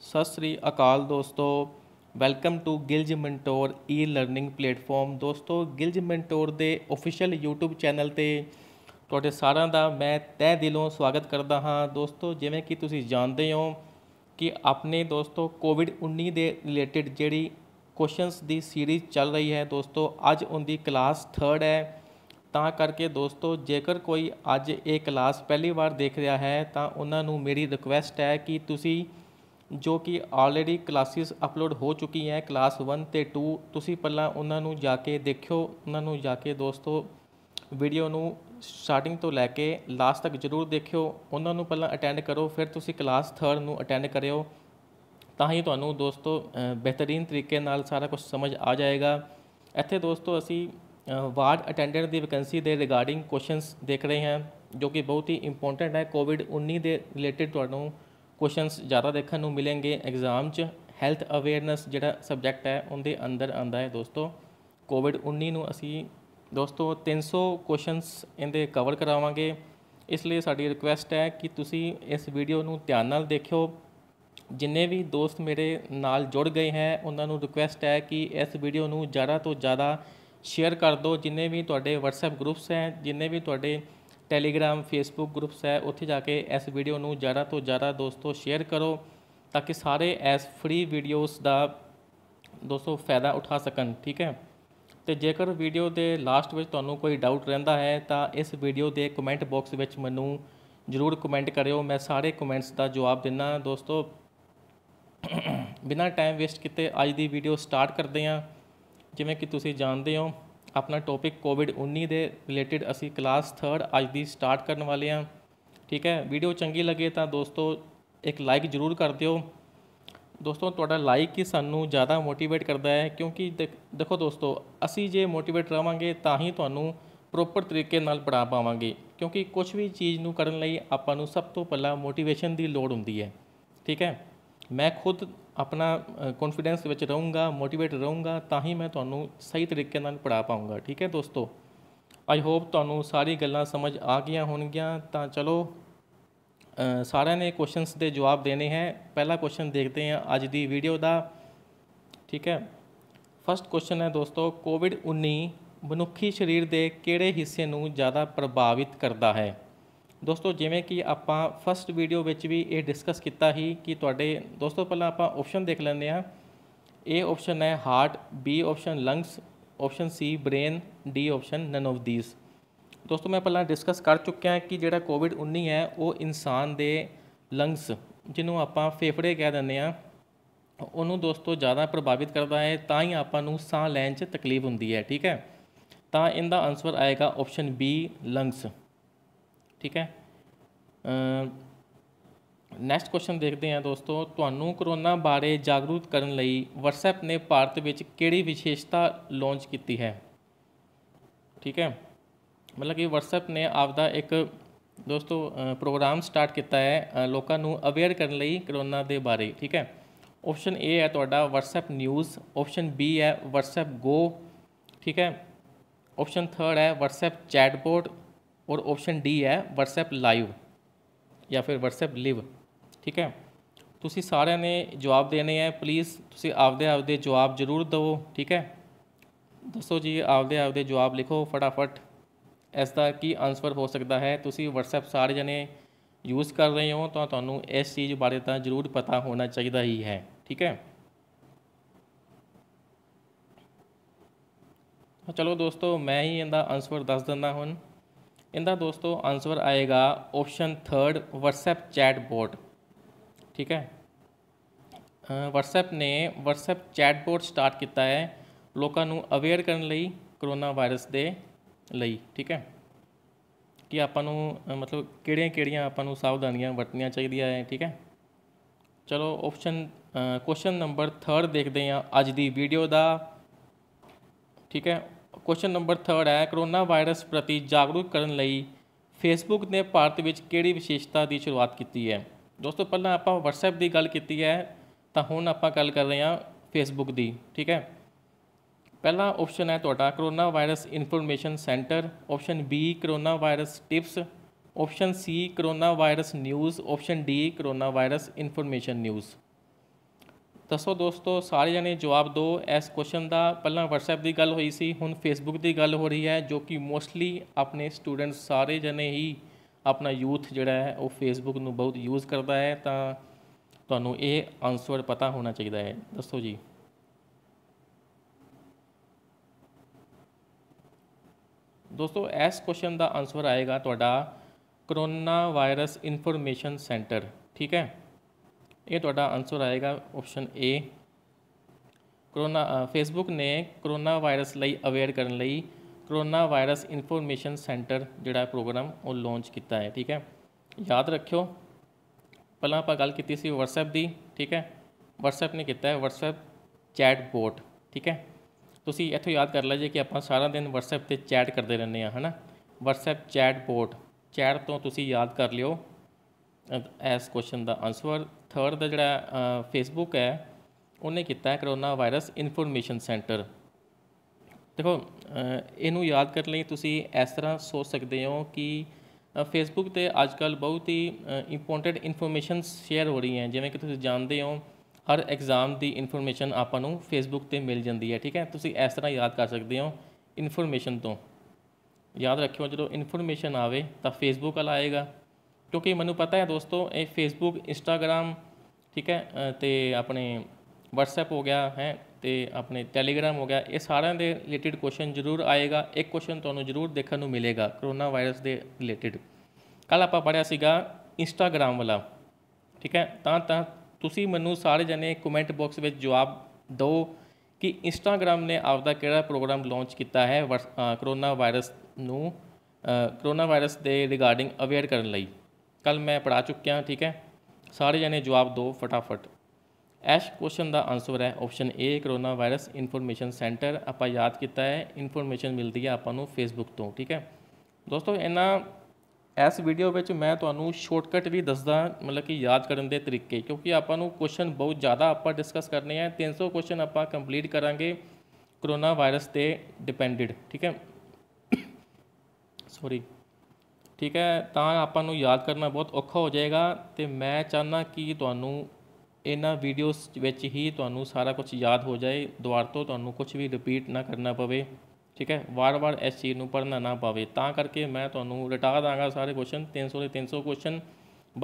ਸਤਿ ਸ੍ਰੀ ਅਕਾਲ ਦੋਸਤੋ welcome to Gills mentor e learning platform ਦੋਸਤੋ ਗਿਲਜ ਮੈਂਟੋਰ ਦੇ ਅਫੀਸ਼ੀਅਲ YouTube ਚੈਨਲ ਤੇ ਤੁਹਾਡੇ ਸਾਰਿਆਂ ਦਾ ਮੈਂ ਤਹਿ ਦਿਲੋਂ ਸਵਾਗਤ ਕਰਦਾ ਹਾਂ ਦੋਸਤੋ ਜਿਵੇਂ ਕਿ ਤੁਸੀਂ ਜਾਣਦੇ ਹੋ ਕਿ ਆਪਣੇ ਦੋਸਤੋ ਕੋਵਿਡ-19 ਦੇ ਰਿਲੇਟਡ ਜਿਹੜੀ ਕੁਐਸਚਨਸ ਦੀ ਸੀਰੀਜ਼ ਚੱਲ ਰਹੀ ਹੈ ਦੋਸਤੋ ਅੱਜ ਉਹਦੀ ਕਲਾਸ 3 ਹੈ ਤਾਂ ਕਰਕੇ ਦੋਸਤੋ ਜੇਕਰ ਕੋਈ ਅੱਜ ਇਹ ਕਲਾਸ ਪਹਿਲੀ ਵਾਰ ਦੇਖ ਰਿਹਾ ਹੈ ਤਾਂ ਉਹਨਾਂ ਨੂੰ ਮੇਰੀ ਰਿਕੁਐਸਟ ਹੈ ਕਿ ਤੁਸੀਂ ਜੋ ਕਿ ਆਲਰੇਡੀ ਕਲਾਸਿਸ ਅਪਲੋਡ ਹੋ ਚੁੱਕੀ ਹੈ ਕਲਾਸ 1 ਤੇ 2 ਤੁਸੀਂ ਪਹਿਲਾਂ ਉਹਨਾਂ ਨੂੰ ਜਾ ਕੇ ਦੇਖਿਓ ਉਹਨਾਂ ਨੂੰ ਜਾ ਕੇ ਦੋਸਤੋ ਵੀਡੀਓ ਨੂੰ ਸਟਾਰਟਿੰਗ ਤੋਂ ਲੈ ਕੇ ਲਾਸਟ ਤੱਕ ਜ਼ਰੂਰ ਦੇਖਿਓ ਉਹਨਾਂ ਨੂੰ ਪਹਿਲਾਂ ਅਟੈਂਡ ਕਰੋ ਫਿਰ ਤੁਸੀਂ ਕਲਾਸ 3 ਨੂੰ ਅਟੈਂਡ ਕਰਿਓ ਤਾਂ ਹੀ ਤੁਹਾਨੂੰ ਦੋਸਤੋ ਬਿਹਤਰੀਨ ਤਰੀਕੇ ਨਾਲ ਸਾਰਾ ਕੁਝ ਸਮਝ ਆ ਜਾਏਗਾ ਇੱਥੇ ਦੋਸਤੋ ਅਸੀਂ ਵਾਰਡ ਅਟੈਂਡੈਂਟ ਦੀ ਵੈਕੈਂਸੀ ਦੇ ਰਿਗਾਰਡਿੰਗ ਕੁਐਸਚਨਸ ਦੇਖ ਰਹੇ ਹਾਂ ਜੋ ਕਿ ਬਹੁਤ ਹੀ ਇੰਪੋਰਟੈਂਟ ਹੈ ਕੋਵਿਡ 19 ਦੇ ਰਿਲੇਟਡ ਤੁਹਾਨੂੰ ਕੁਐਸਚਨਸ ਜ਼ਿਆਦਾ ਦੇਖਣ ਨੂੰ ਮਿਲਣਗੇ ਐਗਜ਼ਾਮ 'ਚ ਹੈਲਥ ਅਵੇਅਰਨੈਸ ਜਿਹੜਾ ਸਬਜੈਕਟ ਹੈ ਉਹਦੇ ਅੰਦਰ ਆਂਦਾ ਹੈ ਦੋਸਤੋ ਕੋਵਿਡ-19 ਨੂੰ ਅਸੀਂ ਦੋਸਤੋ 300 ਕੁਐਸਚਨਸ ਇਹਦੇ ਕਵਰ ਕਰਾਵਾਂਗੇ ਇਸ ਲਈ ਸਾਡੀ ਰਿਕੁਐਸਟ ਹੈ ਕਿ ਤੁਸੀਂ ਇਸ ਵੀਡੀਓ ਨੂੰ ਧਿਆਨ ਨਾਲ ਦੇਖਿਓ ਜਿੰਨੇ ਵੀ ਦੋਸਤ ਮੇਰੇ ਨਾਲ ਜੁੜ ਗਏ ਹੈ ਉਹਨਾਂ ਨੂੰ ਰਿਕੁਐਸਟ ਹੈ ਕਿ ਇਸ ਵੀਡੀਓ ਨੂੰ ਜ਼ਿਆਦਾ ਤੋਂ ਜ਼ਿਆਦਾ ਸ਼ੇਅਰ ਕਰ ਦਿਓ ਜਿੰਨੇ ਵੀ ਤੁਹਾਡੇ WhatsApp ਗਰੁੱਪਸ ਹੈ ਜਿੰਨੇ ਵੀ ਤੁਹਾਡੇ ਟੈਲੀਗ੍ਰਾਮ ਫੇਸਬੁੱਕ ਗਰੁੱਪਸ ਹੈ ਉੱਥੇ ਜਾ ਕੇ ਇਸ ਵੀਡੀਓ ਨੂੰ ਜ਼ਿਆਦਾ ਤੋਂ ਜ਼ਿਆਦਾ ਦੋਸਤੋ ਸ਼ੇਅਰ ਕਰੋ ਤਾਂ ਕਿ ਸਾਰੇ ਐਸ ਫ੍ਰੀ ਵੀਡੀਓਸ ਦਾ ਦੋਸਤੋ ਫਾਇਦਾ ਉਠਾ ਸਕਣ ਠੀਕ ਹੈ ਤੇ ਜੇਕਰ ਵੀਡੀਓ ਦੇ ਲਾਸਟ ਵਿੱਚ ਤੁਹਾਨੂੰ ਕੋਈ ਡਾਊਟ ਰਹਿੰਦਾ ਹੈ ਤਾਂ ਇਸ ਵੀਡੀਓ ਦੇ ਕਮੈਂਟ ਬਾਕਸ ਵਿੱਚ ਮੈਨੂੰ ਜ਼ਰੂਰ ਕਮੈਂਟ ਕਰਿਓ ਮੈਂ ਸਾਰੇ ਕਮੈਂਟਸ ਦਾ ਜਵਾਬ ਦਿੰਨਾ ਦੋਸਤੋ ਬਿਨਾ ਟਾਈਮ ਵੇਸਟ ਕੀਤੇ ਅੱਜ ਦੀ ਵੀਡੀਓ ਸਟਾਰਟ ਕਰਦੇ ਹਾਂ ਜਿਵੇਂ ਕਿ ਤੁਸੀਂ ਜਾਣਦੇ ਹੋ ਆਪਣਾ ਟੌਪਿਕ ਕੋਵਿਡ-19 ਦੇ ਰਿਲੇਟਡ ਅਸੀਂ ਕਲਾਸ 3 ਅੱਜ ਦੀ ਸਟਾਰਟ ਕਰਨ ਵਾਲੇ ਆ ਠੀਕ ਹੈ ਵੀਡੀਓ ਚੰਗੀ ਲੱਗੇ ਤਾਂ ਦੋਸਤੋ ਇੱਕ ਲਾਈਕ ਜ਼ਰੂਰ ਕਰ ਦਿਓ ਦੋਸਤੋ ਤੁਹਾਡਾ ਲਾਈਕ ਹੀ ਸਾਨੂੰ ਜ਼ਿਆਦਾ ਮੋਟੀਵੇਟ ਕਰਦਾ ਹੈ ਕਿਉਂਕਿ ਦੇਖੋ ਦੋਸਤੋ ਅਸੀਂ ਜੇ ਮੋਟੀਵੇਟ ਰਵਾਂਗੇ ਤਾਂ ਹੀ ਤੁਹਾਨੂੰ ਪ੍ਰੋਪਰ ਤਰੀਕੇ ਨਾਲ ਪੜਾ ਪਾਵਾਂਗੇ ਕਿਉਂਕਿ ਕੁਝ ਵੀ ਚੀਜ਼ ਨੂੰ ਕਰਨ ਲਈ ਆਪਾਂ ਨੂੰ ਸਭ ਤੋਂ ਪਹਿਲਾਂ ਮੋਟੀਵੇਸ਼ਨ ਦੀ ਲੋੜ ਹੁੰਦੀ ਹੈ ਠੀਕ ਹੈ ਮੈਂ ਖੁਦ ਆਪਣਾ ਕੌਨਫੀਡੈਂਸ ਵਿੱਚ ਰਹੂੰਗਾ ਮੋਟੀਵੇਟ ਰਹੂੰਗਾ ਤਾਂ ਹੀ ਮੈਂ ਤੁਹਾਨੂੰ ਸਹੀ ਤਰੀਕੇ ਨਾਲ ਪੜਾ ਪਾਉਂਗਾ ਠੀਕ ਹੈ ਦੋਸਤੋ ਆਈ ਹੋਪ ਤੁਹਾਨੂੰ ਸਾਰੀ ਗੱਲਾਂ ਸਮਝ ਆ ਗਈਆਂ ਹੋਣਗੀਆਂ ਤਾਂ ਚਲੋ ਸਾਰਿਆਂ ਨੇ ਕੁਐਸਚਨਸ ਦੇ ਜਵਾਬ ਦੇਣੇ ਹੈ ਪਹਿਲਾ ਕੁਐਸਚਨ ਦੇਖਦੇ ਹਾਂ ਅੱਜ ਦੀ ਵੀਡੀਓ ਦਾ ਠੀਕ ਹੈ ਫਸਟ ਕੁਐਸਚਨ ਹੈ ਦੋਸਤੋ ਕੋਵਿਡ-19 ਮਨੁੱਖੀ ਸਰੀਰ ਦੇ ਕਿਹੜੇ ਹਿੱਸੇ ਨੂੰ ਜ਼ਿਆਦਾ ਪ੍ਰਭਾਵਿਤ ਕਰਦਾ ਹੈ ਦੋਸਤੋ ਜਿਵੇਂ ਕਿ ਆਪਾਂ ਫਸਟ ਵੀਡੀਓ ਵਿੱਚ ਵੀ ਇਹ ਡਿਸਕਸ ਕੀਤਾ ਹੀ ਕਿ ਤੁਹਾਡੇ ਦੋਸਤੋ ਪਹਿਲਾਂ ਆਪਾਂ ਆਪਸ਼ਨ ਦੇਖ ਲੈਂਦੇ ਆ ਏ ਆਪਸ਼ਨ ਹੈ heart B option lungs option C brain D option none of these ਦੋਸਤੋ ਮੈਂ ਪਹਿਲਾਂ ਡਿਸਕਸ ਕਰ ਚੁੱਕਿਆ ਕਿ ਜਿਹੜਾ ਕੋਵਿਡ-19 ਹੈ ਉਹ ਇਨਸਾਨ ਦੇ ਲੰਗਸ ਜਿਹਨੂੰ ਆਪਾਂ ਫੇਫੜੇ ਕਹਿ ਦਿੰਦੇ ਆ ਉਹਨੂੰ ਦੋਸਤੋ ਜ਼ਿਆਦਾ ਪ੍ਰਭਾਵਿਤ ਕਰਦਾ ਹੈ ਤਾਂ ਹੀ ਆਪਾਂ ਨੂੰ ਸਾਹ ਲੈਣ 'ਚ ਤਕਲੀਫ ਹੁੰਦੀ ਹੈ ਠੀਕ ਹੈ ਤਾਂ ਇਹਦਾ ਆਨਸਰ ਆਏਗਾ ਆਪਸ਼ਨ ਬੀ ਲੰਗਸ ਠੀਕ ਹੈ ਨੈਕਸਟ ਕੁਐਸਚਨ ਦੇਖਦੇ ਹਾਂ ਦੋਸਤੋ ਤੁਹਾਨੂੰ ਕਰੋਨਾ ਬਾਰੇ ਜਾਗਰੂਕ ਕਰਨ ਲਈ WhatsApp ਨੇ ਭਾਰਤ ਵਿੱਚ ਕਿਹੜੀ ਵਿਸ਼ੇਸ਼ਤਾ ਲਾਂਚ ਕੀਤੀ ਹੈ ਠੀਕ ਹੈ ਮਤਲਬ ਕਿ WhatsApp ਨੇ ਆਪਦਾ ਇੱਕ ਦੋਸਤੋ ਪ੍ਰੋਗਰਾਮ ਸਟਾਰਟ ਕੀਤਾ ਹੈ ਲੋਕਾਂ ਨੂੰ ਅਵੇਅਰ ਕਰਨ ਲਈ ਕਰੋਨਾ ਦੇ ਬਾਰੇ ਠੀਕ ਹੈ ਆਪਸ਼ਨ A ਹੈ ਤੁਹਾਡਾ WhatsApp ਨਿਊਜ਼ ਆਪਸ਼ਨ B ਹੈ WhatsApp Go ਠੀਕ ਹੈ ਆਪਸ਼ਨ 3 ਹੈ WhatsApp ਚੈਟਬੋਟ ਔਰ ਆਪਸ਼ਨ ਡੀ ਹੈ WhatsApp ਲਾਈਵ ਜਾਂ ਫਿਰ WhatsApp ਲਿਵ ਠੀਕ ਹੈ ਤੁਸੀਂ ਸਾਰਿਆਂ ਨੇ ਜਵਾਬ ਦੇਣੇ ਹੈ ਪਲੀਜ਼ ਤੁਸੀਂ ਆਪਦੇ ਆਪਦੇ ਜਵਾਬ ਜ਼ਰੂਰ ਦਿਓ ਠੀਕ ਹੈ ਦੱਸੋ ਜੀ ਆਪਦੇ ਆਪਦੇ ਜਵਾਬ ਲਿਖੋ ਫਟਾਫਟ ਇਸ ਦਾ ਕੀ ਆਨਸਰ ਹੋ ਸਕਦਾ ਹੈ ਤੁਸੀਂ WhatsApp ਸਾਰੇ ਜਣੇ ਯੂਜ਼ ਕਰ ਰਹੇ ਹੋ ਤਾਂ ਤੁਹਾਨੂੰ ਇਸ ਚੀਜ਼ ਬਾਰੇ ਤਾਂ ਜ਼ਰੂਰ ਪਤਾ ਹੋਣਾ ਚਾਹੀਦਾ ਹੀ ਹੈ ਠੀਕ ਹੈ ਚਲੋ ਦੋਸਤੋ ਮੈਂ ਹੀ ਇਹਦਾ ਆਨਸਰ ਦੱਸ ਦਿੰਦਾ ਹੁਣ ਇਹਦਾ ਦੋਸਤੋ ਆਨਸਰ ਆਏਗਾ ਆਪਸ਼ਨ 3 WhatsApp ਚੈਟ ਬੋਟ ਠੀਕ ਹੈ WhatsApp ਨੇ WhatsApp ਚੈਟ ਬੋਟ ਸਟਾਰਟ ਕੀਤਾ ਹੈ ਲੋਕਾਂ ਨੂੰ ਅਵੇਅਰ ਕਰਨ ਲਈ ਕਰੋਨਾ ਵਾਇਰਸ ਦੇ ਲਈ ਠੀਕ ਹੈ ਕਿ ਆਪਾਂ ਨੂੰ ਮਤਲਬ ਕਿਹੜੀਆਂ-ਕਿਹੜੀਆਂ ਆਪਾਂ ਨੂੰ ਸਾਵਧਾਨੀਆਂ ਵਰਤਣੀਆਂ ਚਾਹੀਦੀਆਂ ਹੈ ਠੀਕ ਹੈ ਚਲੋ ਆਪਸ਼ਨ ਕੁਐਸਚਨ ਨੰਬਰ 3 ਦੇਖਦੇ ਹਾਂ ਅੱਜ ਦੀ ਵੀਡੀਓ ਦਾ ਠੀਕ ਹੈ ਕੁਐਸਚਨ ਨੰਬਰ 3 ਹੈ ਕਰੋਨਾ ਵਾਇਰਸ ਪ੍ਰਤੀ ਜਾਗਰੂਕ ਕਰਨ ਲਈ ਫੇਸਬੁੱਕ ਨੇ ਭਾਰਤ ਵਿੱਚ ਕਿਹੜੀ ਵਿਸ਼ੇਸ਼ਤਾ ਦੀ ਸ਼ੁਰੂਆਤ ਕੀਤੀ ਹੈ ਦੋਸਤੋ ਪਹਿਲਾਂ ਆਪਾਂ WhatsApp ਦੀ ਗੱਲ ਕੀਤੀ ਹੈ ਤਾਂ ਹੁਣ ਆਪਾਂ ਗੱਲ ਕਰ ਰਹੇ ਹਾਂ ਫੇਸਬੁੱਕ ਦੀ ਠੀਕ ਹੈ ਪਹਿਲਾ ਆਪਸ਼ਨ ਹੈ ਤੁਹਾਡਾ corona virus information centre option B corona virus tips option C corona virus news option D corona virus information news ਦੱਸੋ ਦੋਸਤੋ ਸਾਰੇ ਜਣੇ ਜਵਾਬ ਦਿਓ ਇਸ ਕੁਐਸਚਨ ਦਾ ਪਹਿਲਾਂ WhatsApp ਦੀ ਗੱਲ ਹੋਈ ਸੀ ਹੁਣ Facebook ਦੀ ਗੱਲ ਹੋ ਰਹੀ ਹੈ ਜੋ ਕਿ ਮੋਸਟਲੀ ਆਪਣੇ ਸਟੂਡੈਂਟ ਸਾਰੇ ਜਣੇ ਹੀ ਆਪਣਾ ਯੂਥ ਜਿਹੜਾ ਹੈ ਉਹ Facebook ਨੂੰ ਬਹੁਤ ਯੂਜ਼ ਕਰਦਾ ਹੈ ਤਾਂ ਤੁਹਾਨੂੰ ਇਹ ਆਨਸਰ ਪਤਾ ਹੋਣਾ ਚਾਹੀਦਾ ਹੈ ਦੱਸੋ ਜੀ ਦੋਸਤੋ ਇਸ ਕੁਐਸਚਨ ਦਾ ਆਨਸਰ ਆਏਗਾ ਤੁਹਾਡਾ ਕਰੋਨਾ ਵਾਇਰਸ ਇਨਫੋਰਮੇਸ਼ਨ ਸੈਂਟਰ ਠੀਕ ਹੈ ਇਹ ਤੁਹਾਡਾ ਆਨਸਰ ਆਏਗਾ ਆਪਸ਼ਨ A ਕਰੋਨਾ ਫੇਸਬੁੱਕ ਨੇ ਕਰੋਨਾ ਵਾਇਰਸ ਲਈ ਅਵੇਅਰ ਕਰਨ ਲਈ ਕਰੋਨਾ ਵਾਇਰਸ ਇਨਫੋਰਮੇਸ਼ਨ ਸੈਂਟਰ ਜਿਹੜਾ ਪ੍ਰੋਗਰਾਮ ਉਹ ਲਾਂਚ ਕੀਤਾ ਹੈ ਠੀਕ ਹੈ ਯਾਦ ਰੱਖਿਓ ਪਹਿਲਾਂ ਆਪਾਂ ਗੱਲ ਕੀਤੀ ਸੀ WhatsApp ਦੀ ਠੀਕ ਹੈ WhatsApp ਨੇ ਕੀਤਾ ਹੈ WhatsApp ਚੈਟ ਬੋਟ ਠੀਕ ਹੈ ਤੁਸੀਂ ਇੱਥੋਂ ਯਾਦ ਕਰ ਲਓ ਕਿ ਆਪਾਂ ਸਾਰਾ ਦਿਨ WhatsApp ਤੇ ਚੈਟ ਕਰਦੇ ਰਹਿੰਦੇ ਆ ਹਨਾ WhatsApp ਚੈਟ ਬੋਟ ਚੈਟ ਤੋਂ ਤੁਸੀਂ ਯਾਦ ਕਰ ਲਿਓ ਐਸ ਕੁਐਸਚਨ ਦਾ ਆਨਸਰ ਥਰਡ ਦਾ ਜਿਹੜਾ ਫੇਸਬੁੱਕ ਹੈ ਉਹਨੇ ਕੀਤਾ ਹੈ ਕਰੋਨਾ ਵਾਇਰਸ ਇਨਫੋਰਮੇਸ਼ਨ ਸੈਂਟਰ ਦੇਖੋ ਇਹਨੂੰ ਯਾਦ ਕਰਨ ਲਈ ਤੁਸੀਂ ਇਸ ਤਰ੍ਹਾਂ ਸੋਚ ਸਕਦੇ ਹੋ ਕਿ ਫੇਸਬੁੱਕ ਤੇ ਅੱਜਕੱਲ ਬਹੁਤ ਹੀ ਇੰਪੋਰਟੈਂਟ ਇਨਫੋਰਮੇਸ਼ਨ ਸ਼ੇਅਰ ਹੋ ਰਹੀ ਹੈ ਜਿਵੇਂ ਕਿ ਤੁਸੀਂ ਜਾਣਦੇ ਹੋ ਹਰ ਐਗਜ਼ਾਮ ਦੀ ਇਨਫੋਰਮੇਸ਼ਨ ਆਪਾਂ ਨੂੰ ਫੇਸਬੁੱਕ ਤੇ ਮਿਲ ਜਾਂਦੀ ਹੈ ਠੀਕ ਹੈ ਤੁਸੀਂ ਇਸ ਤਰ੍ਹਾਂ ਯਾਦ ਕਰ ਸਕਦੇ ਹੋ ਇਨਫੋਰਮੇਸ਼ਨ ਤੋਂ ਯਾਦ ਰੱਖਿਓ ਜਦੋਂ ਇਨਫੋਰਮੇਸ਼ਨ ਆਵੇ ਤਾਂ ਫੇਸਬੁੱਕ ਵਾਲਾ ਆਏਗਾ ਕਿਉਂਕਿ ਮੈਨੂੰ ਪਤਾ ਹੈ ਦੋਸਤੋ ਇਹ ਫੇਸਬੁੱਕ ਇੰਸਟਾਗ੍ਰam ਠੀਕ ਹੈ ਤੇ ਆਪਣੇ WhatsApp ਹੋ ਗਿਆ ਹੈ ਤੇ ਆਪਣੇ ਟੈਲੀਗ੍ਰam ਹੋ ਗਿਆ ਇਹ ਸਾਰਿਆਂ ਦੇ ਰਿਲੇਟਡ ਕੁਐਸਚਨ ਜ਼ਰੂਰ ਆਏਗਾ ਇੱਕ ਕੁਐਸਚਨ ਤੁਹਾਨੂੰ ਜ਼ਰੂਰ ਦੇਖਣ ਨੂੰ ਮਿਲੇਗਾ ਕਰੋਨਾ ਵਾਇਰਸ ਦੇ ਰਿਲੇਟਡ ਕੱਲ ਆਪਾਂ ਪੜਿਆ ਸੀਗਾ ਇੰਸਟਾਗ੍ਰam ਵਾਲਾ ਠੀਕ ਹੈ ਤਾਂ ਤਾਂ ਤੁਸੀਂ ਮੈਨੂੰ ਸਾਰੇ ਜਣੇ ਕਮੈਂਟ ਬਾਕਸ ਵਿੱਚ ਜਵਾਬ ਦਿਓ ਕਿ ਇੰਸਟਾਗ੍ਰam ਨੇ ਆਪਦਾ ਕਿਹੜਾ ਪ੍ਰੋਗਰਾਮ ਲਾਂਚ ਕੀਤਾ ਹੈ ਕਰੋਨਾ ਵਾਇਰਸ ਨੂੰ ਕਰੋਨਾ ਵਾਇਰਸ ਦੇ ਰਿਗਾਰਡਿੰਗ ਅਵੇਅਰ ਕਰਨ ਲਈ ਕੱਲ ਮੈਂ ਪੜਾ ਚੁੱਕਿਆ ਠੀਕ ਹੈ ਸਾਰੇ ਜਣੇ ਜਵਾਬ ਦਿਓ ਫਟਾਫਟ ਐਸ਼ ਕੁਐਸਚਨ ਦਾ ਆਨਸਰ ਹੈ option A corona virus information centre ਆਪਾਂ ਯਾਦ ਕੀਤਾ ਹੈ ਇਨਫੋਰਮੇਸ਼ਨ ਮਿਲਦੀ ਹੈ ਆਪਾਂ ਨੂੰ ਫੇਸਬੁੱਕ ਤੋਂ ਠੀਕ ਹੈ ਦੋਸਤੋ ਇਹਨਾਂ ਇਸ ਵੀਡੀਓ ਵਿੱਚ ਮੈਂ ਤੁਹਾਨੂੰ ਸ਼ਾਰਟਕਟ ਵੀ ਦੱਸਦਾ ਮਤਲਬ ਕਿ ਯਾਦ ਕਰਨ ਦੇ ਤਰੀਕੇ ਕਿਉਂਕਿ ਆਪਾਂ ਨੂੰ ਕੁਐਸਚਨ ਬਹੁਤ ਜ਼ਿਆਦਾ ਆਪਾਂ ਡਿਸਕਸ ਕਰਨੇ ਆ 300 ਕੁਐਸਚਨ ਆਪਾਂ ਕੰਪਲੀਟ ਕਰਾਂਗੇ ਕਰੋਨਾ ਵਾਇਰਸ ਤੇ ਡਿਪੈਂਡਡ ਠੀਕ ਹੈ ਸੌਰੀ ਠੀਕ ਹੈ ਤਾਂ ਆਪਾਂ ਨੂੰ ਯਾਦ ਕਰਨਾ ਬਹੁਤ ਔਖਾ ਹੋ ਜਾਏਗਾ ਤੇ ਮੈਂ ਚਾਹਨਾ ਕਿ ਤੁਹਾਨੂੰ ਇਹਨਾਂ ਵੀਡੀਓਸ ਵਿੱਚ ਹੀ ਤੁਹਾਨੂੰ ਸਾਰਾ ਕੁਝ ਯਾਦ ਹੋ ਜਾਏ ਦੁਬਾਰ ਤੋਂ ਤੁਹਾਨੂੰ ਕੁਝ ਵੀ ਰਿਪੀਟ ਨਾ ਕਰਨਾ ਪਵੇ ਠੀਕ ਹੈ ਵਾਰ-ਵਾਰ ਇਸ ਚੀਜ਼ ਨੂੰ ਪੜਨਾ ਨਾ ਪਵੇ ਤਾਂ ਕਰਕੇ ਮੈਂ ਤੁਹਾਨੂੰ ਰਟਾ ਦਾਂਗਾ ਸਾਰੇ ਕੁਐਸਚਨ 300 ਦੇ 300 ਕੁਐਸਚਨ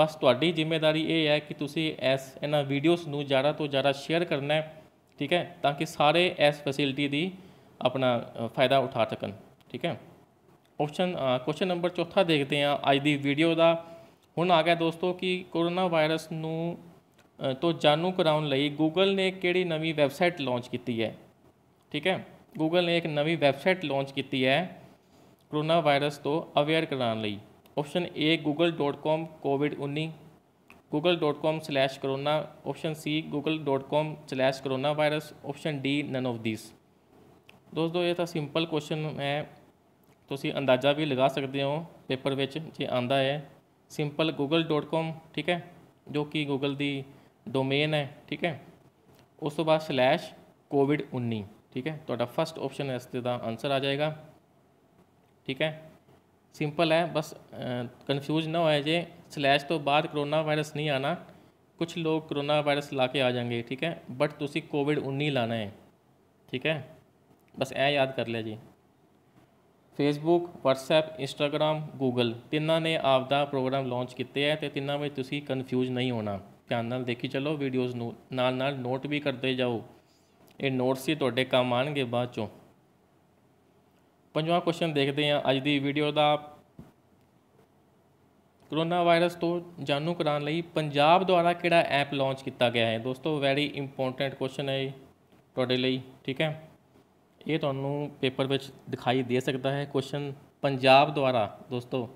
ਬਸ ਤੁਹਾਡੀ ਜ਼ਿੰਮੇਵਾਰੀ ਇਹ ਹੈ ਕਿ ਤੁਸੀਂ ਇਸ ਇਹਨਾਂ ਵੀਡੀਓਸ ਨੂੰ ਜ਼ਿਆਦਾ ਤੋਂ ਜ਼ਿਆਦਾ ਸ਼ੇਅਰ ਕਰਨਾ ਹੈ ਠੀਕ ਹੈ ਤਾਂ ਕਿ ਸਾਰੇ ਇਸ ਫੈਸਿਲਿਟੀ ਦੀ ਆਪਣਾ ਫਾਇਦਾ ਉਠਾ ਸਕਣ ਠੀਕ ਹੈ ਆਪਸ਼ਨ ਕੁਐਸਚਨ ਨੰਬਰ ਚੌਥਾ ਦੇਖਦੇ ਹਾਂ ਅੱਜ ਦੀ ਵੀਡੀਓ ਦਾ ਹੁਣ ਆ ਗਿਆ ਦੋਸਤੋ ਕਿ ਕੋਰੋਨਾ ਵਾਇਰਸ ਨੂੰ ਤੋਂ ਜਾਣੂ ਕਰਾਉਣ ਲਈ ਗੂਗਲ ਨੇ ਕਿਹੜੀ ਨਵੀਂ ਵੈਬਸਾਈਟ ਲਾਂਚ ਕੀਤੀ ਹੈ ਠੀਕ ਹੈ ਗੂਗਲ ਨੇ ਇੱਕ ਨਵੀਂ ਵੈਬਸਾਈਟ ਲਾਂਚ ਕੀਤੀ ਹੈ ਕੋਰੋਨਾ ਵਾਇਰਸ ਤੋਂ ਅਵੇਅਰ ਕਰਾਉਣ ਲਈ option A google.com covid19 google.com/corona option C google.com/coronavirus option D none of these ਦੋਸਤੋ ਇਹ ਤਾਂ ਸਿੰਪਲ ਕੁਐਸਚਨ ਹੈ ਤੁਸੀਂ ਅੰਦਾਜ਼ਾ ਵੀ ਲਗਾ ਸਕਦੇ ਹੋ ਪੇਪਰ ਵਿੱਚ ਜੇ ਆਂਦਾ ਹੈ ਸਿੰਪਲ google.com ਠੀਕ ਹੈ ਜੋ ਕਿ Google ਦੀ ਡੋਮੇਨ ਹੈ ਠੀਕ ਹੈ ਉਸ ਤੋਂ ਬਾਅਦ covid19 ਠੀਕ ਹੈ ਤੁਹਾਡਾ ਫਰਸਟ ਆਪਸ਼ਨ ਇਸ ਤੇ ਦਾ ਆਨਸਰ ਆ ਜਾਏਗਾ ਠੀਕ ਹੈ ਸਿੰਪਲ ਹੈ ਬਸ ਕਨਫਿਊਜ਼ ਨਾ ਹੋਏ ਜੇ ਸਲੈਸ਼ ਤੋਂ ਬਾਅਦ ਕਰੋਨਾ ਵਾਇਰਸ ਨਹੀਂ ਆਣਾ ਕੁਝ ਲੋਕ ਕਰੋਨਾ ਵਾਇਰਸ ਲਾ ਕੇ ਆ ਜਾਣਗੇ ਠੀਕ ਹੈ ਬਟ ਤੁਸੀਂ ਕੋਵਿਡ 19 ਲਾਣਾ ਹੈ ਠੀਕ ਹੈ ਬਸ ਇਹ ਯਾਦ ਕਰ ਲਿਆ ਜੀ ਫੇਸਬੁੱਕ ਵਟਸਐਪ ਇੰਸਟਾਗ੍ਰam ਗੂਗਲ ਤਿੰਨਾਂ ਨੇ ਆਪਦਾ ਪ੍ਰੋਗਰਾਮ ਲਾਂਚ ਕੀਤੇ ਹੈ ਤੇ ਤਿੰਨਾਂ ਵਿੱਚ ਤੁਸੀਂ ਕਨਫਿਊਜ਼ ਨਹੀਂ ਹੋਣਾ ਧਿਆਨ ਨਾਲ ਦੇਖੀ ਚੱਲੋ ਵੀਡੀਓਜ਼ ਨੂੰ ਨਾਲ ਨਾਲ ਨੋਟ ਵੀ ਕਰਦੇ ਜਾਓ ਇਹ ਨੋਟਸ ਹੀ ਤੁਹਾਡੇ ਕੰਮ ਆਣਗੇ ਬਾਅਦ ਚੋਂ ਪੰਜਵਾਂ ਕੁਐਸਚਨ ਦੇਖਦੇ ਹਾਂ ਅੱਜ ਦੀ ਵੀਡੀਓ ਦਾ ਕਰੋਨਾ ਵਾਇਰਸ ਤੋਂ ਜਾਣੂ ਕਰਾਉਣ ਲਈ ਪੰਜਾਬ ਦੁਆਰਾ ਕਿਹੜਾ ਐਪ ਲਾਂਚ ਕੀਤਾ ਗਿਆ ਹੈ ਦੋਸਤੋ ਵੈਰੀ ਇੰਪੋਰਟੈਂਟ ਕੁਐਸਚਨ ਹੈ ਤੁਹਾਡੇ ਲਈ ਠੀਕ ਹੈ ਇਹ ਤੁਹਾਨੂੰ ਪੇਪਰ ਵਿੱਚ ਦਿਖਾਈ ਦੇ ਸਕਦਾ ਹੈ ਕੁਐਸਚਨ ਪੰਜਾਬ ਦੁਆਰਾ ਦੋਸਤੋ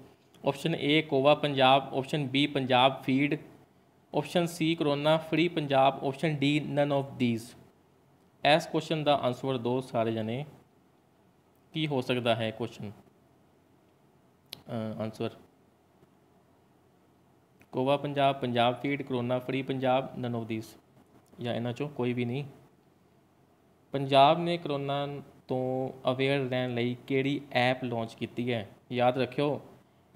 option A COVA Punjab option B Punjab feed option C corona free Punjab option D none of these ਇਸ ਕੁਐਸਚਨ ਦਾ ਆਨਸਰ ਦੋ ਸਾਰੇ ਜਣੇ ਕੀ ਹੋ ਸਕਦਾ ਹੈ question answer COVA Punjab Punjab feed corona free Punjab none of these ਜਾਂ ਇਹਨਾਂ ਚੋਂ ਕੋਈ ਵੀ ਨਹੀਂ ਪੰਜਾਬ ਨੇ ਕਰੋਨਾ ਤੋਂ ਅਵੇਅਰ ਰਹਿਣ ਲਈ ਕਿਹੜੀ ਐਪ ਲਾਂਚ ਕੀਤੀ ਹੈ ਯਾਦ ਰੱਖਿਓ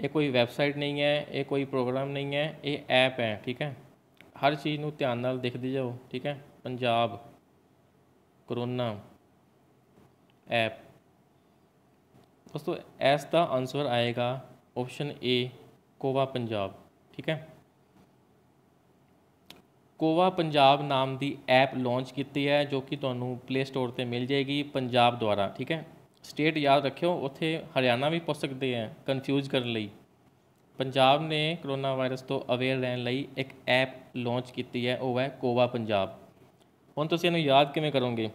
ਇਹ ਕੋਈ ਵੈਬਸਾਈਟ ਨਹੀਂ ਹੈ ਇਹ ਕੋਈ ਪ੍ਰੋਗਰਾਮ ਨਹੀਂ ਹੈ ਇਹ ਐਪ ਹੈ ਠੀਕ ਹੈ ਹਰ ਚੀਜ਼ ਨੂੰ ਧਿਆਨ ਨਾਲ ਦੇਖਦੇ ਜਾਓ ਠੀਕ ਹੈ ਪੰਜਾਬ ਕਰੋਨਾ ਐਪ ਦੋਸਤੋ ਇਸ ਦਾ ਆਨਸਰ ਆਏਗਾ ਆਪਸ਼ਨ ਏ ਕੋਵਾ ਪੰਜਾਬ ਠੀਕ ਹੈ ਕੋਵਾ ਪੰਜਾਬ ਨਾਮ ਦੀ ਐਪ ਲਾਂਚ ਕੀਤੀ ਹੈ ਜੋ ਕਿ ਤੁਹਾਨੂੰ ਪਲੇ ਸਟੋਰ ਤੇ ਮਿਲ ਜਾਏਗੀ ਪੰਜਾਬ ਦੁਆਰਾ ਠੀਕ ਹੈ ਸਟੇਟ ਯਾਦ ਰੱਖਿਓ ਉੱਥੇ ਹਰਿਆਣਾ ਵੀ ਪੁੱਛ ਸਕਦੇ ਆ ਕਨਫਿਊਜ਼ ਕਰਨ ਲਈ ਪੰਜਾਬ ਨੇ ਕਰੋਨਾ ਵਾਇਰਸ ਤੋਂ ਅਵੇਅਰ ਰਹਿਣ ਲਈ ਇੱਕ ਐਪ ਲਾਂਚ ਕੀਤੀ ਹੈ ਉਹ ਹੈ ਕੋਵਾ ਪੰਜਾਬ ਹੁਣ ਤੁਸੀਂ ਇਹਨੂੰ ਯਾਦ ਕਿਵੇਂ ਕਰੋਗੇ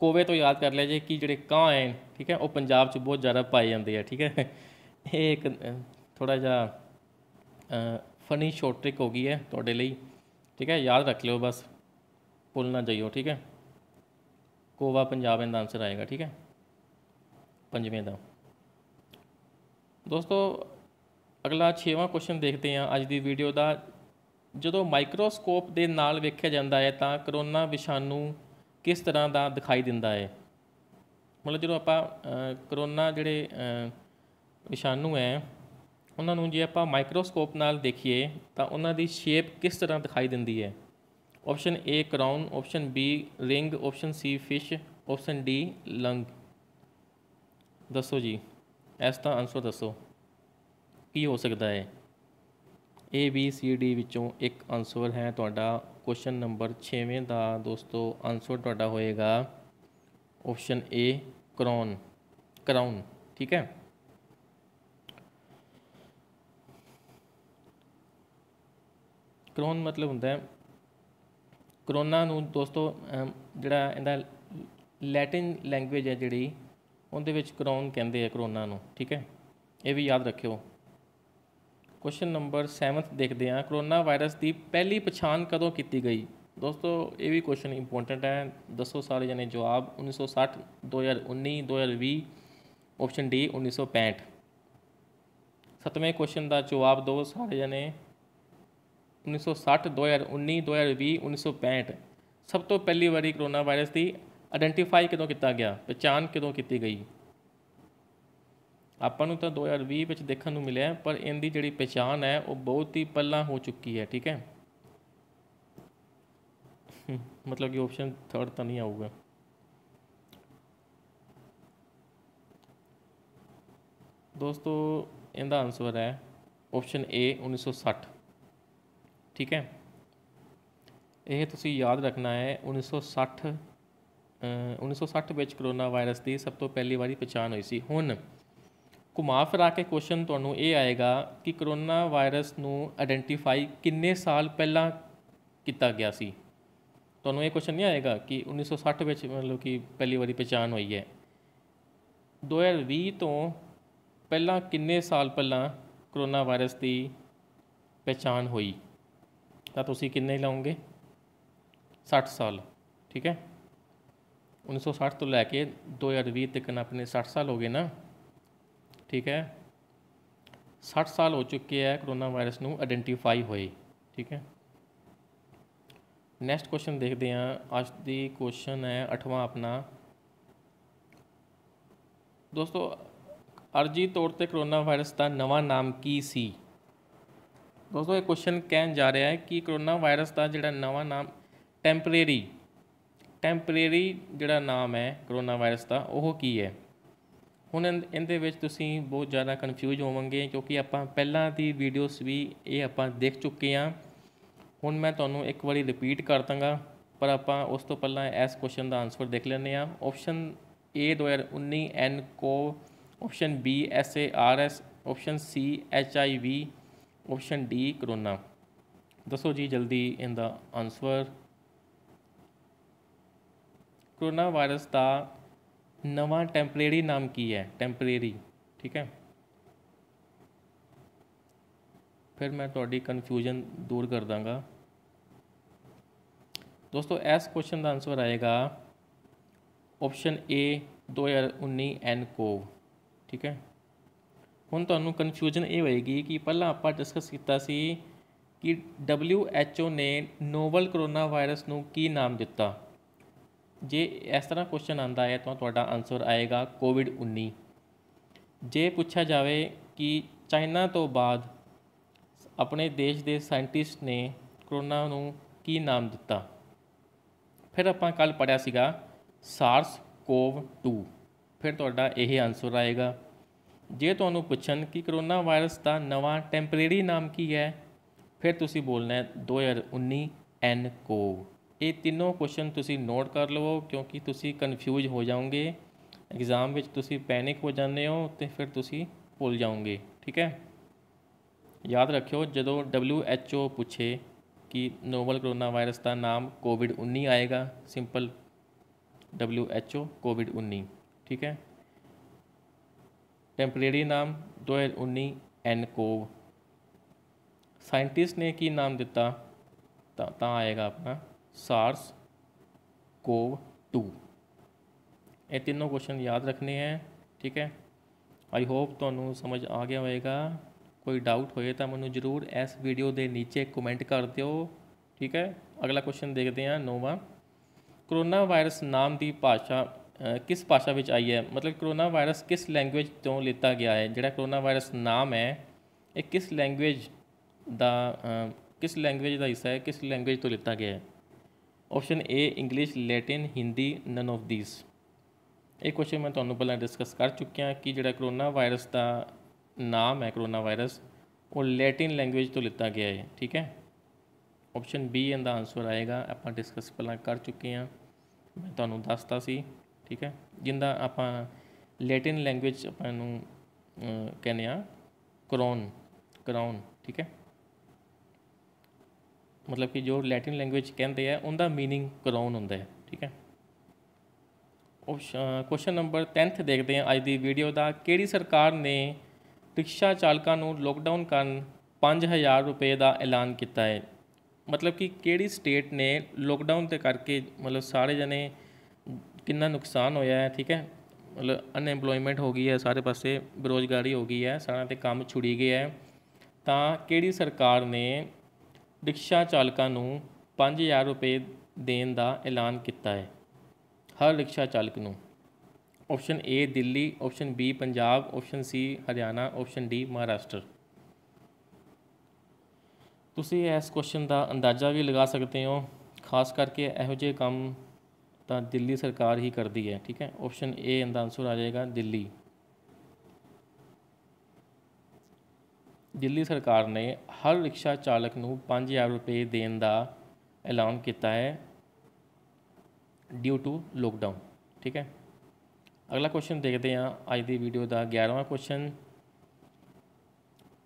ਕੋਵੇ ਤੋਂ ਯਾਦ ਕਰ ਲਿਆ ਜੇ ਕਿ ਜਿਹੜੇ ਕਾਂ ਹੈ ਠੀਕ ਹੈ ਉਹ ਪੰਜਾਬ 'ਚ ਬਹੁਤ ਜ਼ਿਆਦਾ ਪਾਏ ਜਾਂਦੇ ਆ ਠੀਕ ਹੈ ਇਹ ਇੱਕ ਥੋੜਾ ਜਿਹਾ ਫਨੀ ਸ਼ਾਰਟ ਟ੍ਰਿਕ ਹੋ ਗਈ ਹੈ ਤੁਹਾਡੇ ਲਈ ਠੀਕ ਹੈ ਯਾਦ ਰੱਖ ਲਿਓ ਬਸ ਭੁੱਲ ਨਾ ਜਾਈਓ ਠੀਕ ਹੈ ਕੋਵਾ ਪੰਜਾਬ ਇਹਦਾ ਆਨਸਰ ਆਏਗਾ ਠੀਕ ਹੈ ਪੰਜਵੇਂ ਦਾ ਦੋਸਤੋ ਅਗਲਾ 6ਵਾਂ ਕੁਐਸਚਨ ਦੇਖਦੇ ਹਾਂ ਅੱਜ ਦੀ ਵੀਡੀਓ ਦਾ ਜਦੋਂ ਮਾਈਕਰੋਸਕੋਪ ਦੇ ਨਾਲ ਵੇਖਿਆ ਜਾਂਦਾ ਹੈ ਤਾਂ ਕਰੋਨਾ ਵਿਸ਼ਾਣੂ ਕਿਸ ਤਰ੍ਹਾਂ ਦਾ ਦਿਖਾਈ ਦਿੰਦਾ ਹੈ ਮਤਲਬ ਜਦੋਂ ਆਪਾਂ ਕਰੋਨਾ ਜਿਹੜੇ ਵਿਸ਼ਾਣੂ ਹੈ ਉਹਨਾਂ ਨੂੰ ਜੇ ਆਪਾਂ ਮਾਈਕਰੋਸਕੋਪ ਨਾਲ ਦੇਖੀਏ ਤਾਂ ਉਹਨਾਂ ਦੀ ਸ਼ੇਪ ਕਿਸ ਤਰ੍ਹਾਂ ਦਿਖਾਈ ਦਿੰਦੀ ਹੈ option A crown option B ring option C fish option D lung ਦੱਸੋ ਜੀ ਇਸ ਦਾ ਆਨਸਰ ਦੱਸੋ ਕੀ ਹੋ ਸਕਦਾ ਹੈ A B C D ਵਿੱਚੋਂ ਇੱਕ ਆਨਸਰ ਹੈ ਤੁਹਾਡਾ ਕੁਐਸਚਨ ਨੰਬਰ 6ਵੇਂ ਦਾ ਦੋਸਤੋ ਆਨਸਰ ਤੁਹਾਡਾ ਹੋਏਗਾ ਆਪਸ਼ਨ A ਕਰਾਊਨ ਕਰਾਊਨ ਠੀਕ ਹੈ ਕਰੋਨ ਮਤਲਬ ਹੁੰਦਾ ਹੈ ਕਰੋਨਾ ਨੂੰ ਦੋਸਤੋ ਜਿਹੜਾ ਇਹਦਾ ਲੈਟਿਨ ਲੈਂਗੁਏਜ ਹੈ ਜਿਹੜੀ ਉਹਦੇ ਵਿੱਚ ਕਰੋਨ ਕਹਿੰਦੇ ਆ ਕਰੋਨਾ ਨੂੰ ਠੀਕ ਹੈ ਇਹ ਵੀ ਯਾਦ ਰੱਖਿਓ ਕੁਐਸਚਨ ਨੰਬਰ 7th ਦੇਖਦੇ ਆ ਕਰੋਨਾ ਵਾਇਰਸ ਦੀ ਪਹਿਲੀ ਪਛਾਣ ਕਦੋਂ ਕੀਤੀ ਗਈ ਦੋਸਤੋ ਇਹ ਵੀ ਕੁਐਸਚਨ ਇੰਪੋਰਟੈਂਟ ਹੈ ਦੱਸੋ ਸਾਰੇ ਜਣੇ ਜਵਾਬ 1960 2019 2020 ਆਪਸ਼ਨ ਡੀ 1965 ਸਤਵੇਂ ਕੁਐਸਚਨ ਦਾ ਜਵਾਬ ਦੋ ਸਾਰੇ ਜਣੇ 1960 2019 2020 1965 ਸਭ ਤੋਂ ਪਹਿਲੀ ਵਾਰੀ ਕਰੋਨਾ ਵਾਇਰਸ ਦੀ ਆਇਡੈਂਟੀਫਾਈ ਕਦੋਂ ਕੀਤਾ ਗਿਆ ਪਛਾਣ ਕਦੋਂ ਕੀਤੀ ਗਈ ਆਪਾਂ ਨੂੰ ਤਾਂ 2020 ਵਿੱਚ ਦੇਖਣ ਨੂੰ ਮਿਲਿਆ ਪਰ ਇਹਦੀ ਜਿਹੜੀ ਪਛਾਣ ਹੈ ਉਹ ਬਹੁਤ ਹੀ ਪਹਿਲਾਂ ਹੋ ਚੁੱਕੀ ਹੈ ਠੀਕ ਹੈ ਮਤਲਬ ਕਿ ਆਪਸ਼ਨ 3 ਤਾਂ ਨਹੀਂ ਆਊਗਾ ਦੋਸਤੋ ਇਹਦਾ ਆਨਸਰ ਹੈ ਆਪਸ਼ਨ A 1960 ਠੀਕ ਹੈ ਇਹ ਤੁਸੀਂ ਯਾਦ ਰੱਖਣਾ ਹੈ 1960 1960 ਵਿੱਚ ਕਰੋਨਾ ਵਾਇਰਸ ਦੀ ਸਭ ਤੋਂ ਪਹਿਲੀ ਵਾਰੀ ਪਛਾਣ ਹੋਈ ਸੀ ਹੁਣ ਕੁਮਾਰ ਫਰਾ ਕੇ ਕੁਐਸਚਨ ਤੁਹਾਨੂੰ ਇਹ ਆਏਗਾ ਕਿ ਕਰੋਨਾ ਵਾਇਰਸ ਨੂੰ ਆਇਡੈਂਟੀਫਾਈ ਕਿੰਨੇ ਸਾਲ ਪਹਿਲਾਂ ਕੀਤਾ ਗਿਆ ਸੀ ਤੁਹਾਨੂੰ ਇਹ ਕੁਐਸਚਨ ਨਹੀਂ ਆਏਗਾ ਕਿ 1960 ਵਿੱਚ ਮਤਲਬ ਕਿ ਪਹਿਲੀ ਵਾਰੀ ਪਛਾਣ ਹੋਈ ਹੈ 2020 ਤੋਂ ਪਹਿਲਾਂ ਕਿੰਨੇ ਸਾਲ ਪਹਿਲਾਂ ਕਰੋਨਾ ਵਾਇਰਸ ਦੀ ਪਛਾਣ ਹੋਈ ਤਾਂ ਤੁਸੀਂ ਕਿੰਨੇ ਲਾਉਂਗੇ 60 ਸਾਲ ਠੀਕ ਹੈ 1960 ਤੋਂ ਲੈ ਕੇ 2020 ਤੱਕ ਆਪਣੇ 60 ਸਾਲ ਹੋ ਗਏ ਨਾ ਠੀਕ ਹੈ 60 ਸਾਲ ਹੋ ਚੁੱਕੇ ਹੈ ਕਰੋਨਾ ਵਾਇਰਸ ਨੂੰ ਆਇਡੈਂਟੀਫਾਈ ਹੋਏ ਠੀਕ ਹੈ ਨੈਕਸਟ ਕੁਐਸਚਨ ਦੇਖਦੇ ਆ ਅੱਜ ਦੀ ਕੁਐਸਚਨ ਹੈ 8ਵਾਂ ਆਪਣਾ ਦੋਸਤੋ ਅਰਜੀ ਤੌਰ ਤੇ ਕਰੋਨਾ ਵਾਇਰਸ ਦਾ ਨਵਾਂ ਨਾਮ ਕੀ ਸੀ ਦੋਸਤੋ ਇਹ ਕੁਐਸਚਨ ਕਹਿਣ ਜਾ ਰਿਹਾ ਹੈ ਕਿ ਕਰੋਨਾ ਵਾਇਰਸ ਦਾ ਜਿਹੜਾ ਨਵਾਂ ਨਾਮ ਟੈਂਪਰੇਰੀ ਟੈਂਪਰੇਰੀ ਜਿਹੜਾ ਨਾਮ ਹੈ ਕਰੋਨਾ ਵਾਇਰਸ ਦਾ ਉਹ ਕੀ ਹੈ ਹੁਣ ਇਹਦੇ ਵਿੱਚ ਤੁਸੀਂ ਬਹੁਤ ਜ਼ਿਆਦਾ ਕਨਫਿਊਜ਼ ਹੋਵੋਗੇ ਕਿਉਂਕਿ ਆਪਾਂ ਪਹਿਲਾਂ ਦੀ ਵੀਡੀਓਸ ਵੀ ਇਹ ਆਪਾਂ ਦੇਖ ਚੁੱਕੇ ਹਾਂ ਹੁਣ ਮੈਂ ਤੁਹਾਨੂੰ ਇੱਕ ਵਾਰੀ ਰਿਪੀਟ ਕਰ ਦਾਂਗਾ ਪਰ ਆਪਾਂ ਉਸ ਤੋਂ ਪਹਿਲਾਂ ਇਸ ਕੁਐਸਚਨ ਦਾ ਆਨਸਰ ਦੇਖ ਲੈਂਦੇ ਹਾਂ option A 2019 N CoV option B SARS option C HIV option D corona ਦੱਸੋ ਜੀ ਜਲਦੀ ਇਹਦਾ ਆਨਸਰ ਕੋਰੋਨਾ ਵਾਇਰਸ ਦਾ ਨਵਾਂ ਟੈਂਪਰੇਰੀ ਨਾਮ ਕੀ ਹੈ ਟੈਂਪਰੇਰੀ ਠੀਕ ਹੈ ਫਿਰ ਮੈਂ ਤੁਹਾਡੀ ਕਨਫਿਊਜ਼ਨ ਦੂਰ ਕਰ ਦਾਂਗਾ ਦੋਸਤੋ ਇਸ ਕੁਐਸਚਨ ਦਾ ਆਨਸਰ ਆਏਗਾ ऑप्शन ए 2019 एन कोव ठीक है ਹੁਣ ਤੁਹਾਨੂੰ ਕਨਫਿਊਜ਼ਨ ਇਹ ਹੋਏਗੀ ਕਿ ਪਹਿਲਾਂ ਆਪਾਂ ਡਿਸਕਸ ਕੀਤਾ ਸੀ ਕਿ WHO ਨੇ ਨੋਵਲ ਕਰੋਨਾ ਵਾਇਰਸ ਨੂੰ ਕੀ ਨਾਮ ਦਿੱਤਾ ਜੇ ਇਸ ਤਰ੍ਹਾਂ ਕੁਐਸਚਨ ਆਂਦਾ ਹੈ ਤਾਂ ਤੁਹਾਡਾ ਆਨਸਰ ਆਏਗਾ ਕੋਵਿਡ-19 ਜੇ ਪੁੱਛਿਆ ਜਾਵੇ ਕਿ ਚਾਈਨਾ ਤੋਂ ਬਾਅਦ ਆਪਣੇ ਦੇਸ਼ ਦੇ ਸਾਇੰਟਿਸਟ ਨੇ ਕਰੋਨਾ ਨੂੰ ਕੀ ਨਾਮ ਦਿੱਤਾ ਫਿਰ ਆਪਾਂ ਕੱਲ ਪੜਿਆ ਸੀਗਾ SARS-CoV-2 ਫਿਰ ਤੁਹਾਡਾ ਇਹ ਆਨਸਰ ਆਏਗਾ ਜੇ ਤੁਹਾਨੂੰ ਪੁੱਛਣ ਕਿ ਕਰੋਨਾ ਵਾਇਰਸ ਦਾ ਨਵਾਂ ਟੈਂਪਰੇਰੀ ਨਾਮ ਕੀ ਹੈ ਫਿਰ ਤੁਸੀਂ ਬੋਲਣਾ ਹੈ 2019 ਐਨ ਕੋ ਇਹ ਤਿੰਨੋਂ ਕੁਐਸਚਨ ਤੁਸੀਂ ਨੋਟ ਕਰ ਲਵੋ ਕਿਉਂਕਿ ਤੁਸੀਂ ਕਨਫਿਊਜ਼ ਹੋ ਜਾਓਗੇ ਐਗਜ਼ਾਮ ਵਿੱਚ ਤੁਸੀਂ ਪੈਨਿਕ ਹੋ ਜਾਂਦੇ ਹੋ ਤੇ ਫਿਰ ਤੁਸੀਂ ਭੁੱਲ ਜਾਓਗੇ ਠੀਕ ਹੈ ਯਾਦ ਰੱਖਿਓ ਜਦੋਂ WHO ਪੁੱਛੇ ਕਿ ਨੋਵਲ ਕਰੋਨਾ ਵਾਇਰਸ ਦਾ ਨਾਮ ਕੋਵਿਡ-19 ਆਏਗਾ ਸਿੰਪਲ WHO ਕੋਵਿਡ-19 ਠੀਕ ਹੈ ਟੈਂਪਰੇਰੀ ਨਾਮ 2019 ਐਨਕੋਵ ਸਾਇੰਟਿਸਟ ਨੇ ਕੀ ਨਾਮ ਦਿੱਤਾ ਤਾਂ ਤਾਂ ਆਏਗਾ ਆਪਣਾ ਸਾਰਸ ਕੋਵ 2 ਇਹ ਤਿੰਨੋਂ ਕੁਐਸਚਨ ਯਾਦ ਰੱਖਣੇ ਹੈ ਠੀਕ ਹੈ ਆਈ ਹੋਪ ਤੁਹਾਨੂੰ ਸਮਝ ਆ ਗਿਆ ਹੋਵੇਗਾ ਕੋਈ ਡਾਊਟ ਹੋਏ ਤਾਂ ਮੈਨੂੰ ਜ਼ਰੂਰ ਇਸ ਵੀਡੀਓ ਦੇ ਨੀਚੇ ਕਮੈਂਟ ਕਰ ਦਿਓ ਠੀਕ ਹੈ ਅਗਲਾ ਕੁਐਸਚਨ ਦੇਖਦੇ ਹਾਂ ਨੋਵਾ ਕਰੋਨਾ ਵਾਇਰਸ ਨਾਮ ਦੀ ਭਾਸ਼ਾ ਕਿਸ ਭਾਸ਼ਾ ਵਿੱਚ ਆਈ ਹੈ ਮਤਲਬ ਕਰੋਨਾ ਵਾਇਰਸ ਕਿਸ ਲੈਂਗੁਏਜ ਤੋਂ ਲਿੱਤਾ ਗਿਆ ਹੈ ਜਿਹੜਾ ਕਰੋਨਾ ਵਾਇਰਸ ਨਾਮ ਹੈ ਇਹ ਕਿਸ ਲੈਂਗੁਏਜ ਦਾ ਕਿਸ ਲੈਂਗੁਏਜ ਦਾ ਹਿੱਸਾ ਹੈ ਕਿਸ ਲੈਂਗੁਏਜ ਤੋਂ ਲਿੱਤਾ ਗਿਆ ਹੈ option A English Latin Hindi none of these ਇਹ ਕੁਐਸਚਨ ਮੈਂ ਤੁਹਾਨੂੰ ਪਹਿਲਾਂ ਡਿਸਕਸ ਕਰ ਚੁੱਕਿਆ ਕਿ ਜਿਹੜਾ ਕਰੋਨਾ ਵਾਇਰਸ ਦਾ ਨਾਮ ਹੈ ਕਰੋਨਾ ਵਾਇਰਸ ਉਹ ਲੈਟਿਨ ਲੈਂਗੁਏਜ ਤੋਂ ਲਿੱਤਾ ਗਿਆ ਹੈ ਠੀਕ ਹੈ ਆਪਸ਼ਨ B ਇਹਦਾ ਆਨਸਰ ਆਏਗਾ ਆਪਾਂ ਡਿਸਕਸ ਪਹਿਲਾਂ ਕਰ ਚੁੱਕੇ ਹਾਂ ਮੈਂ ਤੁਹਾਨੂੰ ਦੱਸਤਾ ਸੀ ਠੀਕ ਹੈ ਜਿੰਦਾ ਆਪਾਂ ਲੈਟਿਨ ਲੈਂਗੁਏਜ ਆਪਾਂ ਨੂੰ ਕਹਿੰਦੇ ਆ ਕਰੋਨ ਕਰਾਉਨ ਠੀਕ ਹੈ ਮਤਲਬ ਕਿ ਜੋ ਲੈਟਿਨ ਲੈਂਗੁਏਜ ਕਹਿੰਦੇ ਆ ਉਹਦਾ मीनिंग ਕਰਾਉਨ ਹੁੰਦਾ ਹੈ ਠੀਕ ਹੈ ਕੁਐਸਚਨ ਨੰਬਰ 10th ਦੇਖਦੇ ਆ ਅੱਜ ਦੀ ਵੀਡੀਓ ਦਾ ਕਿਹੜੀ ਸਰਕਾਰ ਨੇ ਰਿਕਸ਼ਾ ਚਾਲਕਾਂ ਨੂੰ ਲੋਕਡਾਊਨ ਕਰਨ 5000 ਰੁਪਏ ਦਾ ਐਲਾਨ ਕੀਤਾ ਹੈ ਮਤਲਬ ਕਿ ਕਿਹੜੀ ਸਟੇਟ ਨੇ ਲੋਕਡਾਊਨ ਤੇ ਕਰਕੇ ਮਤਲਬ ਸਾਰੇ ਜਣੇ ਕਿੰਨਾ ਨੁਕਸਾਨ ਹੋਇਆ ਹੈ ਠੀਕ ਹੈ ਮਤਲਬ ਅਨਐਮਪਲੋਇਮੈਂਟ ਹੋ ਗਈ ਹੈ ਸਾਰੇ ਪਾਸੇ ਬੇਰੋਜ਼ਗਾਰੀ ਹੋ ਗਈ ਹੈ ਸਾਰਿਆਂ ਤੇ ਕੰਮ ਛੁੜੀ ਗਿਆ ਹੈ ਤਾਂ ਕਿਹੜੀ ਸਰਕਾਰ ਨੇ ਰਿਕਸ਼ਾ ਚਾਲਕਾਂ ਨੂੰ 5000 ਰੁਪਏ ਦੇਣ ਦਾ ਐਲਾਨ ਕੀਤਾ ਹੈ ਹਰ ਰਿਕਸ਼ਾ ਚਾਲਕ ਨੂੰ option A Delhi option B Punjab option C Haryana option D Maharashtra ਤੁਸੀਂ ਇਸ ਕੁਐਸਚਨ ਦਾ ਅੰਦਾਜ਼ਾ ਵੀ ਲਗਾ ਸਕਦੇ ਹੋ ਖਾਸ ਕਰਕੇ ਇਹੋ ਜਿਹੇ ਕੰਮ ਤਾਂ ਦਿੱਲੀ ਸਰਕਾਰ ਹੀ ਕਰਦੀ ਹੈ ਠੀਕ ਹੈ ਆਪਸ਼ਨ ਏ ਇਹਦਾ ਆਨਸਰ ਆ ਜਾਏਗਾ ਦਿੱਲੀ ਦਿੱਲੀ ਸਰਕਾਰ ਨੇ ਹਰ ਰਿਕਸ਼ਾ ਚਾਲਕ ਨੂੰ 5000 ਰੁਪਏ ਦੇਣ ਦਾ ਐਲਾਨ ਕੀਤਾ ਹੈ ਡਿਊ ਟੂ ਲੋਕਡਾਊਨ ਠੀਕ ਹੈ ਅਗਲਾ ਕੁਐਸਚਨ ਦੇਖਦੇ ਹਾਂ ਅੱਜ ਦੀ ਵੀਡੀਓ ਦਾ 11ਵਾਂ ਕੁਐਸਚਨ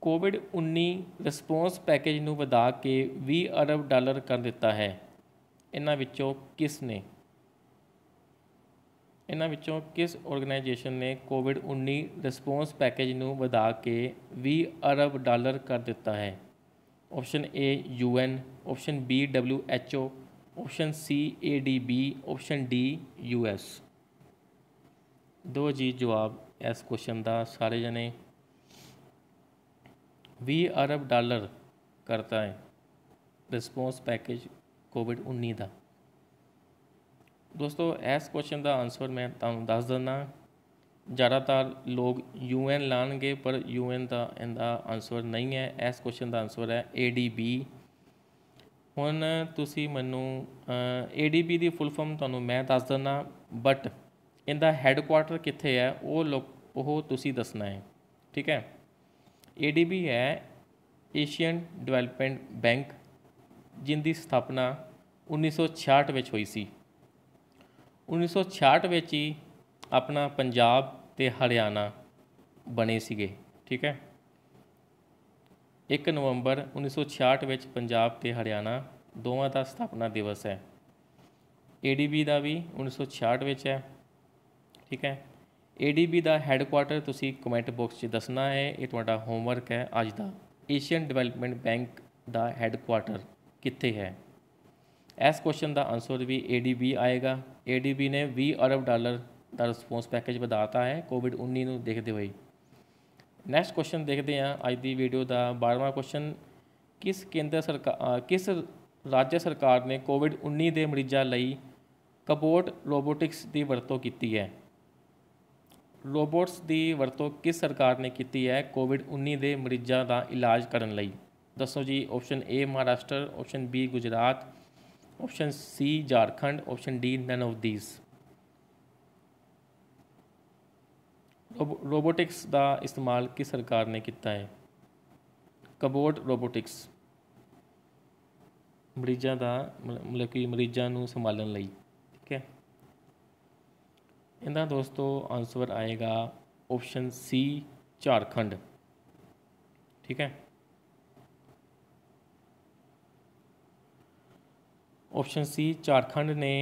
ਕੋਵਿਡ-19 ਰਿਸਪੌਂਸ ਪੈਕੇਜ ਨੂੰ ਵਧਾ ਕੇ 20 ਅਰਬ ਡਾਲਰ ਕਰ ਦਿੱਤਾ ਹੈ ਇਹਨਾਂ ਵਿੱਚੋਂ ਕਿਸ ਨੇ ਇਹਨਾਂ ਵਿੱਚੋਂ ਕਿਸ ਆਰਗੇਨਾਈਜੇਸ਼ਨ ਨੇ ਕੋਵਿਡ-19 ਰਿਸਪੌਂਸ ਪੈਕੇਜ ਨੂੰ ਵਧਾ ਕੇ 20 ਅਰਬ ਡਾਲਰ ਕਰ ਦਿੱਤਾ ਹੈ option A UN option B WHO option C ADB option D US ਦੋ ਜੀ ਜਵਾਬ ਇਸ ਕੁਐਸਚਨ ਦਾ ਸਾਰੇ ਜਣੇ 20 अरब डॉलर करता है रिस्पॉन्स पैकेज कोविड उन्नीस का ਦੋਸਤੋ ਇਸ ਕੁਐਸਚਨ ਦਾ ਆਨਸਰ ਮੈਂ ਤੁਹਾਨੂੰ ਦੱਸ ਦਿੰਦਾ ਜ਼ਿਆਦਾਤਰ ਲੋਕ ਯੂਐਨ ਲਾਣਗੇ ਪਰ ਯੂਐਨ ਦਾ ਇਹਦਾ ਆਨਸਰ ਨਹੀਂ ਹੈ ਇਸ ਕੁਐਸਚਨ ਦਾ ਆਨਸਰ ਹੈ ਏਡੀਬੀ ਹੁਣ ਤੁਸੀਂ ਮੈਨੂੰ ਏਡੀਬੀ ਦੀ ਫੁੱਲ ਫਾਰਮ ਤੁਹਾਨੂੰ ਮੈਂ ਦੱਸ ਦਿੰਦਾ ਬਟ ਇਹਦਾ ਹੈੱਡਕੁਆਰਟਰ ਕਿੱਥੇ ਹੈ ਉਹ ਲੋਕ ਉਹ ਤੁਸੀਂ ਦੱਸਣਾ ਹੈ ਠੀਕ ਹੈ ਏਡੀਬੀ ਹੈ ਏਸ਼ੀਅਨ ਡਿਵੈਲਪਮੈਂਟ ਬੈਂਕ ਜਿੰਦੀ ਸਥਾਪਨਾ 1966 ਵਿੱਚ ਹੋਈ ਸੀ 1966 ਵਿੱਚ ਹੀ ਆਪਣਾ ਪੰਜਾਬ ਤੇ ਹਰਿਆਣਾ ਬਣੇ ਸੀਗੇ ਠੀਕ ਹੈ 1 ਨਵੰਬਰ 1966 ਵਿੱਚ ਪੰਜਾਬ ਤੇ ਹਰਿਆਣਾ ਦੋਵਾਂ ਦਾ ਸਥਾਪਨਾ ਦਿਵਸ ਹੈ ADB ਦਾ ਵੀ 1966 ਵਿੱਚ ਹੈ ਠੀਕ ਹੈ ADB ਦਾ ਹੈੱਡਕੁਆਰਟਰ ਤੁਸੀਂ ਕਮੈਂਟ ਬਾਕਸ 'ਚ ਦੱਸਣਾ ਹੈ ਇਹ ਤੁਹਾਡਾ ਹੋਮਵਰਕ ਹੈ ਅੱਜ ਦਾ ਏਸ਼ੀਅਨ ਡਿਵੈਲਪਮੈਂਟ ਬੈਂਕ ਦਾ ਹੈੱਡਕੁਆਰਟਰ ਕਿੱਥੇ ਹੈ ਇਸ ਕੁਐਸਚਨ ਦਾ ਆਨਸਰ ਵੀ ADB ਆਏਗਾ ADB ਨੇ 20 ਅਰਬ ਡਾਲਰ ਦਾ ਰਿਸਪੌਂਸ ਪੈਕੇਜ ਵਧਾਤਾ ਹੈ ਕੋਵਿਡ-19 ਨੂੰ ਦੇਖਦੇ ਹੋਏ ਨੈਕਸਟ ਕੁਐਸਚਨ ਦੇਖਦੇ ਹਾਂ ਅੱਜ ਦੀ ਵੀਡੀਓ ਦਾ 12ਵਾਂ ਕੁਐਸਚਨ ਕਿਸ ਕੇਂਦਰ ਸਰਕਾਰ ਕਿਸ ਰਾਜ ਸਰਕਾਰ ਨੇ ਕੋਵਿਡ-19 ਦੇ ਮਰੀਜ਼ਾਂ ਲਈ ਕਪੋਟ ਰੋਬੋਟਿਕਸ ਦੀ ਵਰਤੋਂ ਕੀਤੀ ਹੈ ਰੋਬੋਟਸ ਦੀ ਵਰਤੋਂ ਕਿਸ ਸਰਕਾਰ ਨੇ ਕੀਤੀ ਹੈ ਕੋਵਿਡ-19 ਦੇ ਮਰੀਜ਼ਾਂ ਦਾ ਇਲਾਜ ਕਰਨ ਲਈ ਦੱਸੋ ਜੀ option A Maharashtra option B Gujarat option C Jharkhand option D none of these robotics ਦਾ ਇਸਤੇਮਾਲ ਕਿਸ ਸਰਕਾਰ ਨੇ ਕੀਤਾ ਹੈ ਕਬੋਟ ਰੋਬੋਟਿਕਸ ਮਰੀਜ਼ਾਂ ਦਾ ਮਤਲਬ ਕਿ ਮਰੀਜ਼ਾਂ ਨੂੰ ਸੰਭਾਲਣ ਲਈ ਠੀਕ ਹੈ ਇਹਦਾ ਦੋਸਤੋ ਆਨਸਰ ਆਏਗਾ ਆਪਸ਼ਨ ਸੀ ਝਾਰਖੰਡ ਠੀਕ ਹੈ ਆਪਸ਼ਨ ਸੀ ਝਾਰਖੰਡ ਨੇ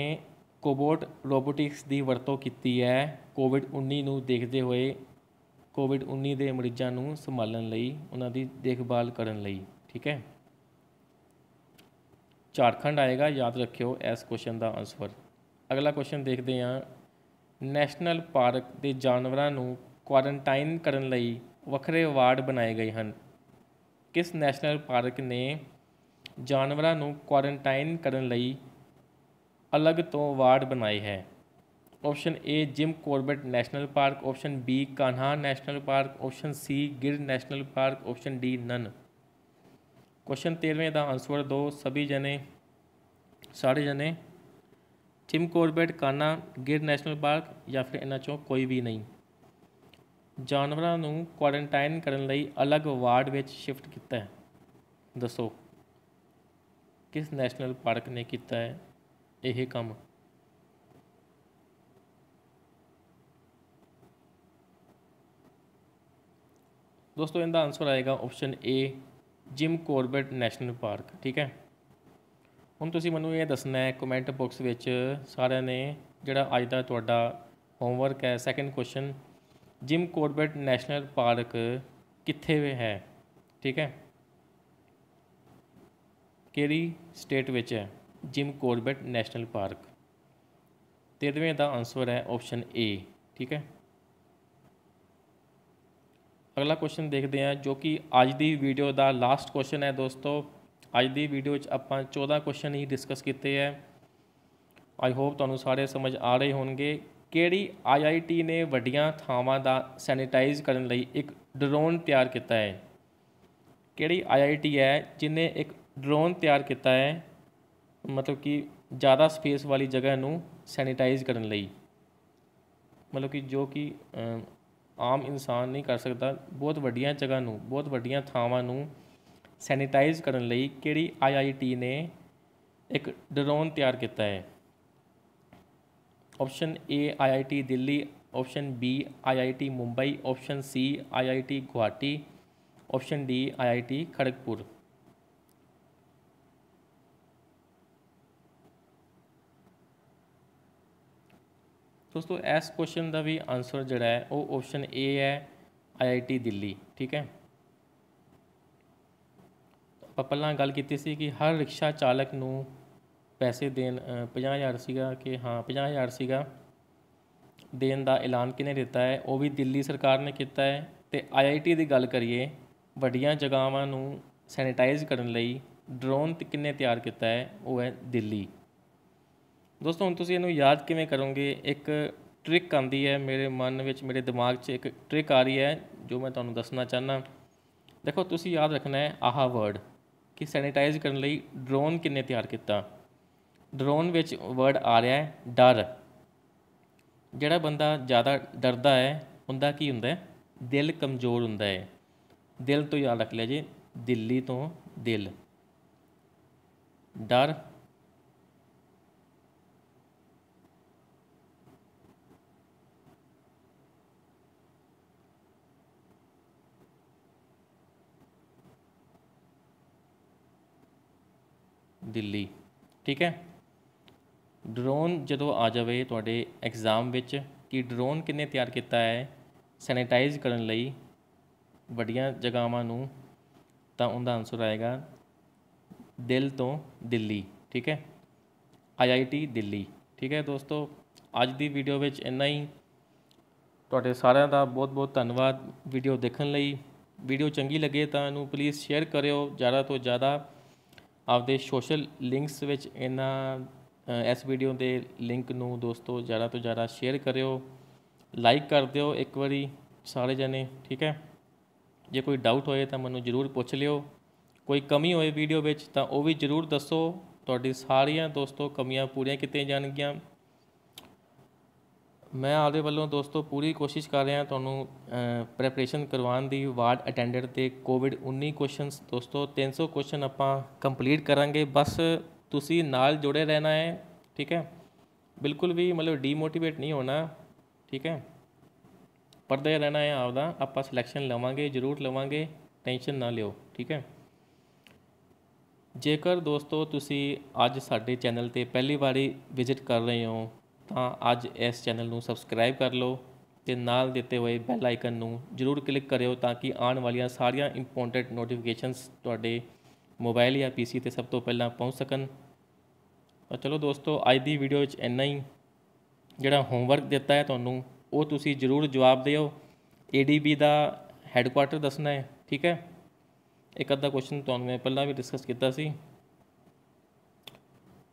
ਕੋਬੋਟ ਰੋਬੋਟਿਕਸ ਦੀ ਵਰਤੋਂ ਕੀਤੀ ਹੈ ਕੋਵਿਡ-19 ਨੂੰ ਦੇਖਦੇ ਹੋਏ ਕੋਵਿਡ-19 ਦੇ ਮਰੀਜ਼ਾਂ ਨੂੰ ਸੰਭਾਲਣ ਲਈ ਉਹਨਾਂ ਦੀ ਦੇਖਭਾਲ ਕਰਨ ਲਈ ਠੀਕ ਹੈ ਝਾਰਖੰਡ ਆਏਗਾ ਯਾਦ ਰੱਖਿਓ ਇਸ ਕੁਐਸਚਨ ਦਾ ਆਨਸਰ ਅਗਲਾ ਕੁਐਸਚਨ ਦੇਖਦੇ ਹਾਂ ਨੈਸ਼ਨਲ ਪਾਰਕ ਦੇ ਜਾਨਵਰਾਂ ਨੂੰ ਕੁਆਰੰਟਾਈਨ ਕਰਨ ਲਈ ਵੱਖਰੇ ਵਾਰਡ ਬਣਾਏ ਗਏ ਹਨ ਕਿਸ ਨੈਸ਼ਨਲ ਪਾਰਕ ਨੇ ਜਾਨਵਰਾਂ ਨੂੰ ਕੁਆਰੰਟਾਈਨ ਕਰਨ ਲਈ ਅਲੱਗ ਤੋਂ ਵਾਰਡ ਬਣਾਏ ਹੈ option A Jim Corbett national park option B Kanha national park option C Gir national park option D none question 13ਵੇਂ ਦਾ ਆਨਸਰ ਦੋ ਸਭੀ ਜਨੇ ਸਾਰੇ ਜਨੇ ਜਿਮ ਕੋਰਬਟ काना ਗਿਰ ਨੈਸ਼ਨਲ ਪਾਰਕ ਜਾਂ ਫਿਰ ਇਹਨਾਂ ਚੋਂ ਕੋਈ ਵੀ ਨਹੀਂ ਜਾਨਵਰਾਂ ਨੂੰ ਕੁਆਰੰਟਾਈਨ ਕਰਨ ਲਈ ਅਲੱਗ ਵਾਰਡ ਵਿੱਚ ਸ਼ਿਫਟ ਕੀਤਾ ਹੈ ਦੱਸੋ ਕਿਸ ਨੈਸ਼ਨਲ ਪਾਰਕ ਨੇ ਕੀਤਾ ਹੈ ਇਹ ਕੰਮ ਦੋਸਤੋ ਇਹਦਾ ਆਨਸਰ ਆਏਗਾ option A Jim Corbett national park ਠੀਕ ਹੈ ਹੁਣ ਤੁਸੀਂ ਮੈਨੂੰ ਇਹ ਦੱਸਣਾ ਹੈ ਕਮੈਂਟ ਬਾਕਸ ਵਿੱਚ ਸਾਰਿਆਂ ਨੇ ਜਿਹੜਾ ਅੱਜ ਦਾ ਤੁਹਾਡਾ ਹੋਮਵਰਕ ਹੈ second question Jim Corbett national park ਕਿੱਥੇ ਹੈ ਠੀਕ ਹੈ ਕਿਹੜੀ ਸਟੇਟ ਵਿੱਚ ਹੈ ਜਿਮ ਕੋਰਬੇਟ ਨੈਸ਼ਨਲ ਪਾਰਕ ਤੇਰਵੇਂ ਦਾ ਆਨਸਰ ਹੈ ਆਪਸ਼ਨ ਏ ਠੀਕ ਹੈ ਅਗਲਾ ਕੁਐਸਚਨ ਦੇਖਦੇ ਹਾਂ ਜੋ ਕਿ ਅੱਜ ਦੀ ਵੀਡੀਓ ਦਾ ਲਾਸਟ ਕੁਐਸਚਨ ਹੈ ਦੋਸਤੋ ਅੱਜ ਦੀ ਵੀਡੀਓ ਵਿੱਚ ਆਪਾਂ 14 ਕੁਐਸਚਨ ਹੀ ਡਿਸਕਸ ਕੀਤੇ ਹੈ ਆਈ ਹੋਪ ਤੁਹਾਨੂੰ ਸਾਰੇ ਸਮਝ ਆ ਰਹੇ ਹੋਣਗੇ ਕਿਹੜੀ ਆਈਆਈਟੀ ਨੇ ਵੱਡੀਆਂ ਥਾਵਾਂ ਦਾ ਸੈਨੀਟਾਈਜ਼ ਕਰਨ ਲਈ ਇੱਕ ਡਰੋਨ ਤਿਆਰ ਕੀਤਾ ਹੈ ਕਿਹੜੀ ਆਈਆਈਟੀ ਹੈ ਜਿਨੇ ਇੱਕ ਡਰੋਨ ਤਿਆਰ ਕੀਤਾ ਹੈ ਮਤਲਬ ਕਿ ਜ਼ਿਆਦਾ ਸਪੇਸ ਵਾਲੀ ਜਗ੍ਹਾ ਨੂੰ ਸੈਨੀਟਾਈਜ਼ ਕਰਨ ਲਈ ਮਤਲਬ ਕਿ ਜੋ ਕਿ ਆਮ ਇਨਸਾਨ ਨਹੀਂ ਕਰ ਸਕਦਾ ਬਹੁਤ ਵੱਡੀਆਂ ਜਗ੍ਹਾ ਨੂੰ ਬਹੁਤ ਵੱਡੀਆਂ ਥਾਵਾਂ ਨੂੰ ਸੈਨੀਟਾਈਜ਼ ਕਰਨ ਲਈ ਕਿਹੜੀ ਆਈਆਈਟੀ ਨੇ ਇੱਕ ਡਰੋਨ ਤਿਆਰ ਕੀਤਾ ਹੈ option A IIT Delhi option B IIT Mumbai option C IIT Guwahati option D IIT Kharagpur ਦੋਸਤੋ ਇਸ ਕੁਐਸਚਨ ਦਾ ਵੀ ਆਨਸਰ ਜਿਹੜਾ ਹੈ ਉਹ ਆਪਸ਼ਨ A ਹੈ ਆਈਆਈਟੀ ਦਿੱਲੀ ਠੀਕ ਹੈ ਆਪਾਂ ਪਹਿਲਾਂ ਗੱਲ ਕੀਤੀ ਸੀ ਕਿ ਹਰ ਰਿਕਸ਼ਾ ਚਾਲਕ ਨੂੰ ਪੈਸੇ ਦੇਣ 50000 ਸੀਗਾ ਕਿ ਹਾਂ 50000 ਸੀਗਾ ਦੇਣ ਦਾ ਐਲਾਨ ਕਿਨੇ ਦਿੱਤਾ ਹੈ ਉਹ ਵੀ ਦਿੱਲੀ ਸਰਕਾਰ ਨੇ ਕੀਤਾ ਹੈ ਤੇ ਆਈਆਈਟੀ ਦੀ ਗੱਲ ਕਰੀਏ ਵੱਡੀਆਂ ਜਗਾਵਾਂ ਨੂੰ ਸੈਨੀਟਾਈਜ਼ ਕਰਨ ਲਈ ਡਰੋਨ ਕਿੰਨੇ ਤਿਆਰ ਕੀਤਾ ਹੈ ਉਹ ਹੈ ਦਿੱਲੀ ਦੋਸਤੋ ਹੁਣ ਤੁਸੀਂ ਇਹਨੂੰ ਯਾਦ ਕਿਵੇਂ ਕਰੋਗੇ ਇੱਕ ਟ੍ਰਿਕ ਆਂਦੀ ਹੈ ਮੇਰੇ ਮਨ ਵਿੱਚ ਮੇਰੇ ਦਿਮਾਗ 'ਚ ਇੱਕ ਟ੍ਰਿਕ ਆ ਰਹੀ ਹੈ ਜੋ ਮੈਂ ਤੁਹਾਨੂੰ ਦੱਸਣਾ ਚਾਹਨਾ ਦੇਖੋ ਤੁਸੀਂ ਯਾਦ ਰੱਖਣਾ ਹੈ ਆਹਾ ਵਰਡ ਕਿ ਸੈਨੀਟਾਈਜ਼ ਕਰਨ ਲਈ ਡਰੋਨ ਕਿੰਨੇ ਤਿਆਰ ਕੀਤਾ ਡਰੋਨ ਵਿੱਚ ਵਰਡ ਆ ਰਿਹਾ ਹੈ ਡਰ ਜਿਹੜਾ ਬੰਦਾ ਜ਼ਿਆਦਾ ਡਰਦਾ ਹੈ ਹੁੰਦਾ ਕੀ ਹੁੰਦਾ ਹੈ ਦਿਲ ਕਮਜ਼ੋਰ ਹੁੰਦਾ ਹੈ ਦਿਲ ਤੋਂ ਯਾਦ ਰੱਖ ਲਿਆ ਜੀ ਦਿੱਲੀ ਤੋਂ ਦਿਲ ਡਰ ਦਿੱਲੀ ਠੀਕ ਹੈ ਡਰੋਨ ਜਦੋਂ ਆ ਜਾਵੇ ਤੁਹਾਡੇ ਐਗਜ਼ਾਮ ਵਿੱਚ ਕਿ ਡਰੋਨ ਕਿੰਨੇ ਤਿਆਰ ਕੀਤਾ ਹੈ ਸੈਨੀਟਾਈਜ਼ ਕਰਨ ਲਈ ਵੱਡੀਆਂ ਜਗਾਵਾਂ ਨੂੰ ਤਾਂ ਉਹਦਾ ਆਨਸਰ ਆਏਗਾ ਦਿਲ ਤੋਂ ਦਿੱਲੀ ਠੀਕ ਹੈ ਆਈਆਈਟੀ ਦਿੱਲੀ ਠੀਕ ਹੈ ਦੋਸਤੋ ਅੱਜ ਦੀ ਵੀਡੀਓ ਵਿੱਚ ਇੰਨਾ ਹੀ ਤੁਹਾਡੇ ਸਾਰਿਆਂ ਦਾ ਬਹੁਤ-ਬਹੁਤ ਧੰਨਵਾਦ ਵੀਡੀਓ ਦੇਖਣ ਲਈ ਵੀਡੀਓ ਚੰਗੀ ਲੱਗੇ ਤਾਂ ਇਹਨੂੰ ਪਲੀਜ਼ ਸ਼ੇਅਰ ਕਰਿਓ ਜ਼ਿਆਦਾ ਤੋਂ ਜ਼ਿਆਦਾ ਆਪਦੇ ਸੋਸ਼ਲ ਲਿੰਕਸ ਵਿੱਚ ਇਹਨਾਂ ਇਸ ਵੀਡੀਓ ਦੇ ਲਿੰਕ ਨੂੰ ਦੋਸਤੋ ਜ਼ਿਆਦਾ ਤੋਂ ਜ਼ਿਆਦਾ ਸ਼ੇਅਰ ਕਰਿਓ ਲਾਈਕ ਕਰ ਦਿਓ ਇੱਕ ਵਾਰੀ ਸਾਰੇ ਜਣੇ ਠੀਕ ਹੈ ਜੇ ਕੋਈ ਡਾਊਟ ਹੋਏ ਤਾਂ ਮੈਨੂੰ ਜ਼ਰੂਰ ਪੁੱਛ ਲਿਓ ਕੋਈ ਕਮੀ ਹੋਏ ਵੀਡੀਓ ਵਿੱਚ ਤਾਂ ਉਹ ਵੀ ਜ਼ਰੂਰ ਦੱਸੋ ਤੁਹਾਡੀ ਸਾਰੀਆਂ ਦੋਸਤੋ ਕਮੀਆਂ ਪੂਰੀਆਂ ਕੀਤੀਆਂ ਜਾਣਗੀਆਂ ਮੈਂ ਆਪਦੇ ਵੱਲੋਂ ਦੋਸਤੋ ਪੂਰੀ ਕੋਸ਼ਿਸ਼ ਕਰ ਰਿਹਾ ਤੁਹਾਨੂੰ ਪ੍ਰੈਪਰੇਸ਼ਨ ਕਰਵਾਉਣ ਦੀ ਵਾਰਡ ਅਟੈਂਡੈਂਟ ਤੇ ਕੋਵਿਡ-19 ਕੁਐਸਚਨਸ ਦੋਸਤੋ 300 ਕੁਐਸਚਨ ਆਪਾਂ ਕੰਪਲੀਟ ਕਰਾਂਗੇ ਬਸ ਤੁਸੀਂ ਨਾਲ ਜੁੜੇ ਰਹਿਣਾ ਹੈ ਠੀਕ ਹੈ ਬਿਲਕੁਲ ਵੀ ਮਤਲਬ ਡੀਮੋਟੀਵੇਟ ਨਹੀਂ ਹੋਣਾ ਠੀਕ ਹੈ ਪਰਦੇ ਰਹਿਣਾ ਹੈ ਆਪਦਾ ਆਪਾਂ ਸਿਲੈਕਸ਼ਨ ਲਵਾਂਗੇ ਜ਼ਰੂਰ ਲਵਾਂਗੇ ਟੈਨਸ਼ਨ ਨਾ ਲਿਓ ਠੀਕ ਹੈ ਜੇਕਰ ਦੋਸਤੋ ਤੁਸੀਂ ਅੱਜ ਸਾਡੇ ਚੈਨਲ ਤੇ ਪਹਿਲੀ ਵਾਰੀ ਵਿਜ਼ਿਟ ਕਰ ਰਹੇ ਹੋ ਤਾਂ ਅੱਜ ਇਸ ਚੈਨਲ ਨੂੰ ਸਬਸਕ੍ਰਾਈਬ ਕਰ ਲਓ ਤੇ ਨਾਲ ਦਿੱਤੇ ਹੋਏ ਬੈਲ ਆਈਕਨ ਨੂੰ ਜ਼ਰੂਰ ਕਲਿੱਕ ਕਰਿਓ ਤਾਂ ਕਿ ਆਉਣ ਵਾਲੀਆਂ ਸਾਰੀਆਂ ਇੰਪੋਰਟੈਂਟ ਨੋਟੀਫਿਕੇਸ਼ਨਸ ਤੁਹਾਡੇ ਮੋਬਾਈਲ ਜਾਂ ਪੀਸੀ ਤੇ ਸਭ ਤੋਂ ਪਹਿਲਾਂ ਪਹੁੰਚ ਸਕਣ ਤਾਂ ਚਲੋ ਦੋਸਤੋ ਅੱਜ ਦੀ ਵੀਡੀਓ ਵਿੱਚ ਇੰਨਾ ਹੀ ਜਿਹੜਾ ਹੋਮਵਰਕ ਦਿੱਤਾ ਹੈ ਤੁਹਾਨੂੰ ਉਹ ਤੁਸੀਂ ਜ਼ਰੂਰ ਜਵਾਬ ਦਿਓ ਏਡੀਬੀ ਦਾ ਹੈੱਡਕੁਆਰਟਰ ਦੱਸਣਾ ਹੈ ਠੀਕ ਹੈ ਇੱਕ ਅੱਧਾ ਕੁਐਸਚਨ ਤੁਹਾਨੂੰ ਮੈਂ ਪਹਿਲਾਂ ਵੀ ਡਿਸਕਸ ਕੀਤਾ ਸੀ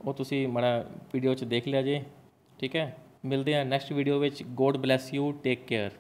ਉਹ ਤੁਸੀਂ ਮਾੜਾ ਵੀਡੀਓ 'ਚ ਦੇਖ ਲਿਆ ਜੇ ਠੀਕ ਹੈ ਮਿਲਦੇ ਹਾਂ ਨੈਕਸਟ ਵੀਡੀਓ ਵਿੱਚ god bless you take care